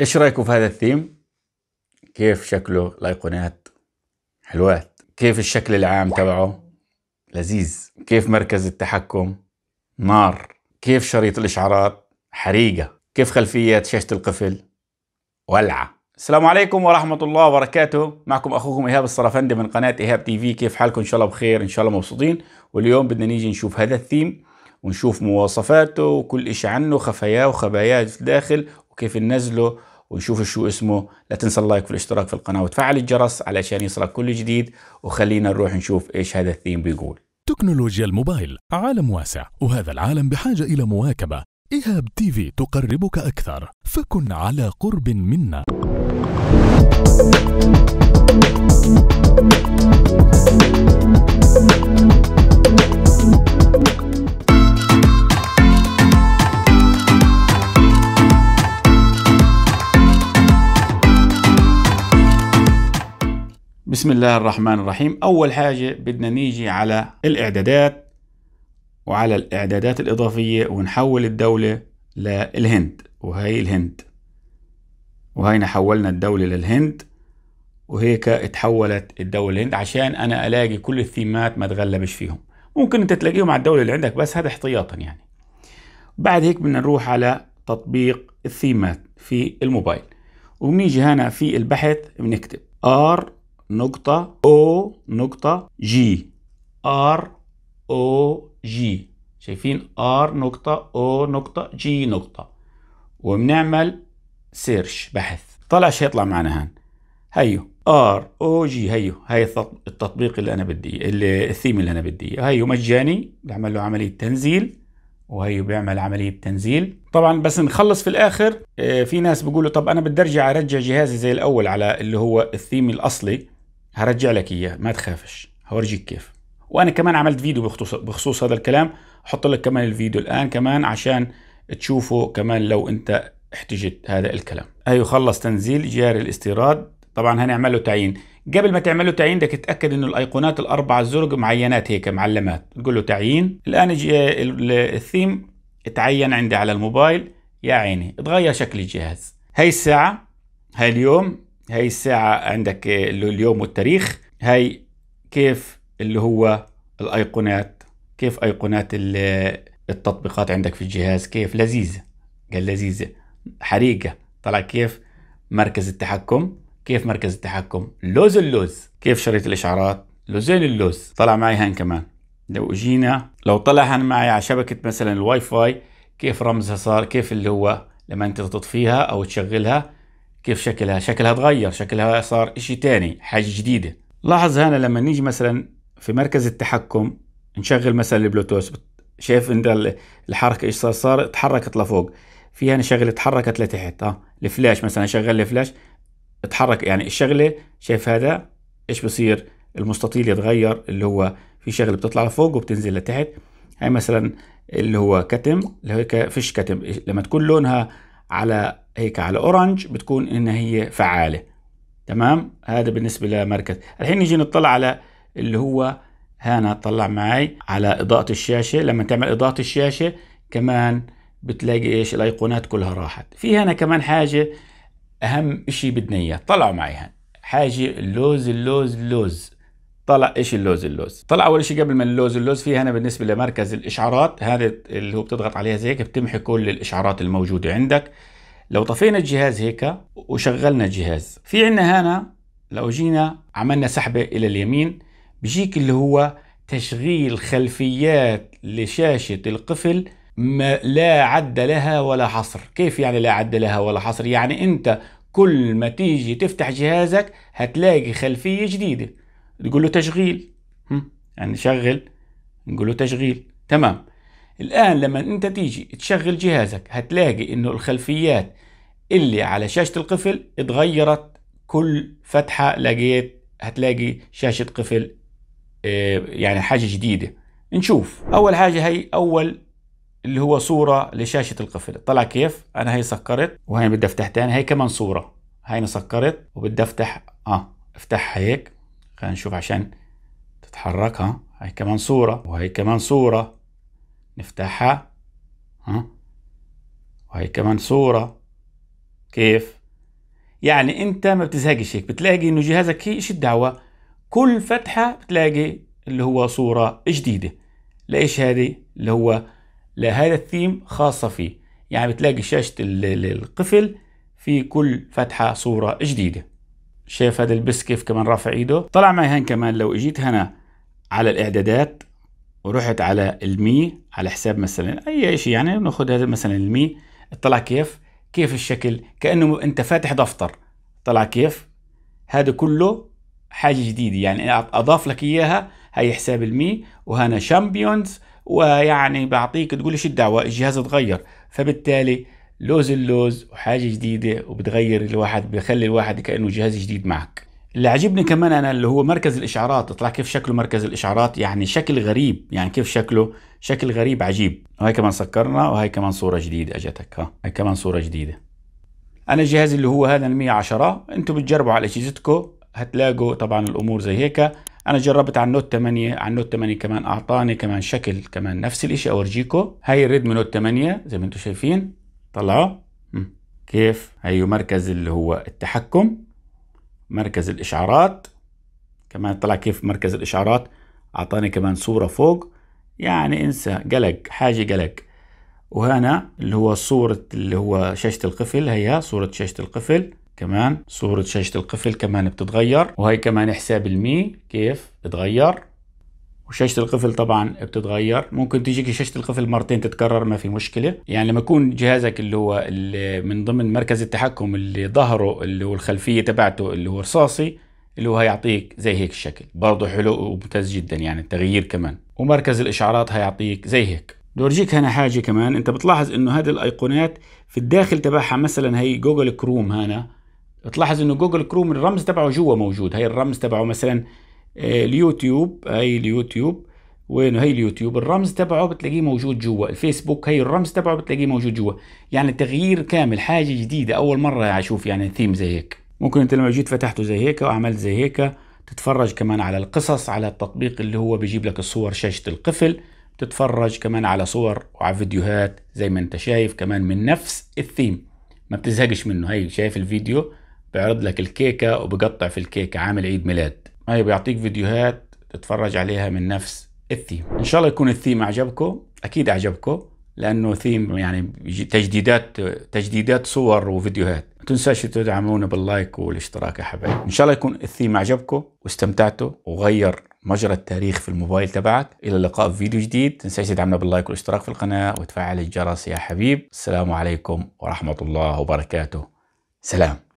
ايش رايكم في هذا الثيم كيف شكله الايقونات حلوات كيف الشكل العام تبعه لذيذ كيف مركز التحكم نار كيف شريط الاشعارات حريقه كيف خلفيه شاشه القفل ولعه السلام عليكم ورحمة الله وبركاته معكم أخوكم إيهاب الصرفندي من قناة إيهاب تي في كيف حالكم إن شاء الله بخير إن شاء الله مبسوطين واليوم بدنا نيجي نشوف هذا الثيم ونشوف مواصفاته وكل إشي عنه خفاياه وخباياه في الداخل وكيف ننزله ونشوف شو اسمه لا تنسى اللايك والاشتراك في القناة وتفعل الجرس علشان يصلك كل جديد وخلينا نروح نشوف ايش هذا الثيم بيقول تكنولوجيا الموبايل عالم واسع وهذا العالم بحاجة إلى مواكبة إيهاب تي في تقربك أكثر فكن على قرب منا بسم الله الرحمن الرحيم أول حاجة بدنا نيجي على الإعدادات وعلى الإعدادات الإضافية ونحول الدولة للهند وهي الهند وهينا حولنا الدولة للهند وهيك اتحولت الدولة للهند عشان أنا ألاقي كل الثيمات ما تغلبش فيهم ممكن أنت تلاقيهم على الدولة اللي عندك بس هذا احتياطا يعني بعد هيك بدنا نروح على تطبيق الثيمات في الموبايل وبنيجي هنا في البحث بنكتب R نقطة O نقطة G R O G شايفين R نقطة O نقطة G نقطة وبنعمل سيرش بحث طلع شي يطلع معنا هان هيو R O G هيو هاي التطبيق اللي أنا بدي اللي الثيم اللي أنا بدي هيو مجاني بعمل له عملية تنزيل وهي بيعمل عملية تنزيل طبعا بس نخلص في الآخر آه، في ناس بيقولوا طب أنا بدي أرجع أرجع جهازي زي الأول على اللي هو الثيم الأصلي هرجع لك اياه ما تخافش هورجيك كيف وانا كمان عملت فيديو بخصوص, بخصوص هذا الكلام احط لك كمان الفيديو الان كمان عشان تشوفه كمان لو انت احتجت هذا الكلام ايوه خلص تنزيل جاري الاستيراد طبعا هنعمل له تعيين قبل ما تعمل له تعيين بدك تتاكد انه الايقونات الاربعه الزرق معينات هيك معلمات تقول له تعيين الان الثيم اتعين عندي على الموبايل يا عيني اتغير شكل الجهاز هاي الساعه هاي اليوم هاي الساعة عندك اليوم والتاريخ هاي كيف اللي هو الأيقونات كيف أيقونات التطبيقات عندك في الجهاز كيف لذيذة قال لذيذة حريقة طلع كيف مركز التحكم كيف مركز التحكم لوز اللوز كيف شريط الإشعارات لوزين اللوز طلع معي هان كمان لو جينا لو طلع هان معي على شبكة مثلا الواي فاي كيف رمزها صار كيف اللي هو لما انت تطفيها او تشغلها كيف شكلها شكلها تغير شكلها صار إشي تاني حاجة جديدة لاحظ هنا لما نيجي مثلا في مركز التحكم نشغل مثلا البلوتوث شايف انت الحركة ايش صار صار تحركت لفوق في هنا شغلة تحركت لتحت اه الفلاش مثلا شغل الفلاش اتحرك يعني الشغلة شايف هذا ايش بصير المستطيل يتغير اللي هو في شغلة بتطلع لفوق وبتنزل لتحت هاي مثلا اللي هو كتم اللي هو فيش كتم لما تكون لونها على هيك على اورنج بتكون ان هي فعاله تمام هذا بالنسبه لمركز الحين نيجي نطلع على اللي هو هنا طلع معي على اضاءه الشاشه لما تعمل اضاءه الشاشه كمان بتلاقي ايش الايقونات كلها راحت في هنا كمان حاجه اهم شيء بدنا اياه طلعوا معي هنا حاجه اللوز اللوز اللوز طلع ايش اللوز اللوز طلع اول شيء قبل ما اللوز اللوز في هنا بالنسبه لمركز الاشعارات هذا اللي هو بتضغط عليها زي هيك بتمحي كل الاشعارات الموجوده عندك لو طفينا الجهاز هيك وشغلنا الجهاز في عندنا هنا لو جينا عملنا سحبه الى اليمين بيجيك اللي هو تشغيل خلفيات لشاشه القفل ما لا عد لها ولا حصر كيف يعني لا عد لها ولا حصر يعني انت كل ما تيجي تفتح جهازك هتلاقي خلفيه جديده نقول له تشغيل يعني شغل نقول له تشغيل تمام الآن لما أنت تيجي تشغل جهازك هتلاقي إنه الخلفيات اللي على شاشة القفل اتغيرت كل فتحة لقيت هتلاقي شاشة قفل آه، يعني حاجة جديدة نشوف أول حاجة هي أول اللي هو صورة لشاشة القفل طلع كيف أنا هي سكرت وهي بدي أفتح تاني هي كمان صورة هاي سكرت وبدي أفتح آه أفتحها هيك خلينا نشوف عشان تتحركها هاي كمان صورة وهي كمان صورة نفتحها ها وهي كمان صورة كيف يعني انت ما بتزهقش هيك بتلاقي انه جهازك هي ايش الدعوة كل فتحة بتلاقي اللي هو صورة جديدة لايش هذه اللي هو لهذا الثيم خاصة فيه يعني بتلاقي شاشة القفل في كل فتحة صورة جديدة شايف هذا البس كيف كمان رافع ايده طلع معي هان كمان لو اجيت هنا على الاعدادات ورحت على المي على حساب مثلا اي شيء يعني ناخذ هذا مثلا المي طلع كيف كيف الشكل كانه انت فاتح دفتر طلع كيف هذا كله حاجه جديده يعني اضاف لك اياها هي حساب المي وهنا شامبيونز ويعني بعطيك تقول ايش الدعوه الجهاز اتغير فبالتالي لوز اللوز وحاجة جديدة وبتغير الواحد بيخلي الواحد كأنه جهاز جديد معك اللي عجبني كمان أنا اللي هو مركز الإشعارات اطلع كيف شكله مركز الإشعارات يعني شكل غريب يعني كيف شكله شكل غريب عجيب وهي كمان سكرنا وهي كمان صورة جديدة أجتك ها هي كمان صورة جديدة أنا الجهاز اللي هو هذا المية عشرة أنتوا بتجربوا على أجهزتكم هتلاقوا طبعا الأمور زي هيك انا جربت على النوت 8 على النوت 8 كمان اعطاني كمان شكل كمان نفس الاشي اورجيكم هاي الريدمي نوت 8 زي ما انتم شايفين طلعوا كيف هيو مركز اللي هو التحكم مركز الإشعارات كمان طلع كيف مركز الإشعارات أعطاني كمان صورة فوق يعني انسى قلق حاجة قلق وهنا اللي هو صورة اللي هو شاشة القفل هي صورة شاشة القفل كمان صورة شاشة القفل كمان بتتغير وهي كمان حساب المي كيف بتغير وشاشه القفل طبعا بتتغير ممكن تجيك شاشه القفل مرتين تتكرر ما في مشكله يعني لما يكون جهازك اللي هو اللي من ضمن مركز التحكم اللي ظهره اللي هو الخلفيه تبعته اللي هو رصاصي اللي هو هيعطيك زي هيك الشكل برضه حلو وممتاز جدا يعني التغيير كمان ومركز الاشعارات هيعطيك زي هيك دورجيك هنا حاجة كمان انت بتلاحظ انه هذه الايقونات في الداخل تبعها مثلا هي جوجل كروم هنا بتلاحظ انه جوجل كروم الرمز تبعه جوا موجود هي الرمز تبعه مثلا آه، اليوتيوب هي اليوتيوب وين هي اليوتيوب الرمز تبعه بتلاقيه موجود جوا الفيسبوك هي الرمز تبعه بتلاقيه موجود جوا يعني تغيير كامل حاجه جديده اول مره اشوف يعني ثيم زي هيك ممكن انت لما جيت فتحته زي هيك وعملت زي هيك تتفرج كمان على القصص على التطبيق اللي هو بيجيب لك الصور شاشه القفل تتفرج كمان على صور وعلى فيديوهات زي ما انت شايف كمان من نفس الثيم ما بتزهقش منه هي شايف الفيديو بيعرض لك الكيكه وبقطع في الكيكه عامل عيد ميلاد هي بيعطيك فيديوهات تتفرج عليها من نفس الثيم ان شاء الله يكون الثيم عجبكم اكيد عجبكم لانه ثيم يعني تجديدات تجديدات صور وفيديوهات ما تنساش تدعمونا باللايك والاشتراك يا حبايبي ان شاء الله يكون الثيم عجبكم واستمتعتوا وغير مجرى التاريخ في الموبايل تبعك الى اللقاء في فيديو جديد تنساش تدعمنا باللايك والاشتراك في القناه وتفعل الجرس يا حبيب السلام عليكم ورحمه الله وبركاته سلام